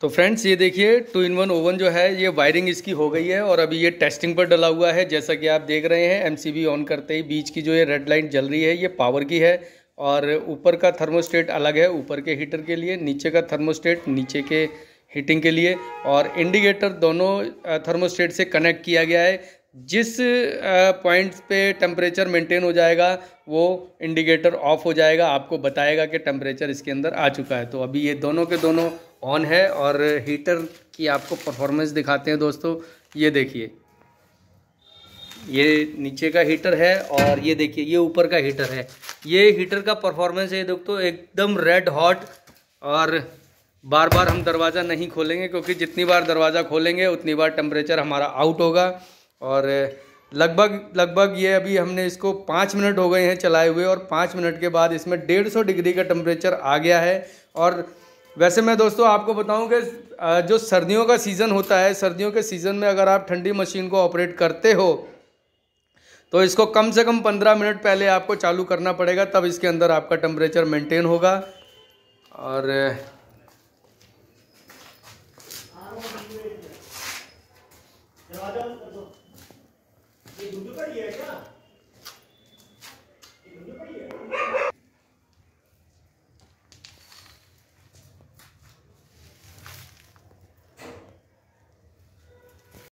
तो फ्रेंड्स ये देखिए टू इन वन ओवन जो है ये वायरिंग इसकी हो गई है और अभी ये टेस्टिंग पर डला हुआ है जैसा कि आप देख रहे हैं एमसीबी ऑन करते ही बीच की जो ये रेड लाइन जल रही है ये पावर की है और ऊपर का थर्मोस्टेट अलग है ऊपर के हीटर के लिए नीचे का थर्मोस्टेट नीचे के हीटिंग के लिए और इंडिकेटर दोनों थर्मोस्टेट से कनेक्ट किया गया है जिस पॉइंट पे टेम्परेचर मेंटेन हो जाएगा वो इंडिकेटर ऑफ हो जाएगा आपको बताएगा कि टेम्परेचर इसके अंदर आ चुका है तो अभी ये दोनों के दोनों ऑन है और हीटर की आपको परफॉर्मेंस दिखाते हैं दोस्तों ये देखिए ये नीचे का हीटर है और ये देखिए ये ऊपर का हीटर है ये हीटर का परफॉर्मेंस है दोस्तों एकदम रेड हॉट और बार बार हम दरवाज़ा नहीं खोलेंगे क्योंकि जितनी बार दरवाज़ा खोलेंगे उतनी बार टेम्परेचर हमारा आउट होगा और लगभग लगभग ये अभी हमने इसको पाँच मिनट हो गए हैं चलाए हुए और पाँच मिनट के बाद इसमें डेढ़ सौ डिग्री का टेम्परेचर आ गया है और वैसे मैं दोस्तों आपको बताऊं कि जो सर्दियों का सीज़न होता है सर्दियों के सीज़न में अगर आप ठंडी मशीन को ऑपरेट करते हो तो इसको कम से कम पंद्रह मिनट पहले आपको चालू करना पड़ेगा तब इसके अंदर आपका टेम्परेचर मेंटेन होगा और दो। दो।